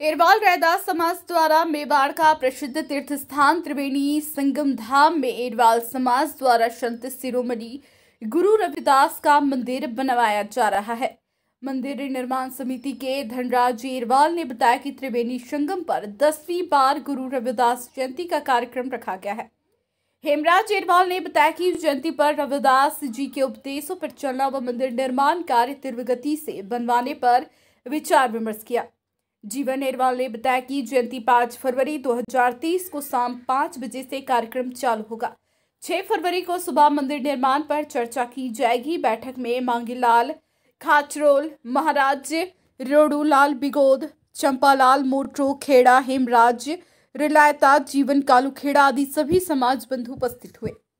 इरवाल रैदास समाज द्वारा मेवाड़ का प्रसिद्ध तीर्थ स्थान त्रिवेणी संगम धाम में इरवाल समाज द्वारा संत शिरोमणि गुरु रविदास का मंदिर बनवाया जा रहा है मंदिर निर्माण समिति के धनराज इरवाल ने बताया कि त्रिवेणी संगम पर दसवीं बार गुरु रविदास जयंती का कार्यक्रम रखा गया है हेमराज इरवाल ने बताया कि जयंती पर रविदास जी के उपदेशों पर चलना व मंदिर निर्माण कार्य तीव्र गति से बनवाने पर विचार विमर्श किया जीवन नेरवाल ने बताया कि जयंती पाँच फरवरी 2030 को शाम पाँच बजे से कार्यक्रम चालू होगा छह फरवरी को सुबह मंदिर निर्माण पर चर्चा की जाएगी बैठक में मांगीलाल खाचरोल महाराज रोडूलाल बिगोद चंपालाल मोट्रो खेड़ा हेमराज रिलायता जीवन कालूखेड़ा आदि सभी समाज बंधु उपस्थित हुए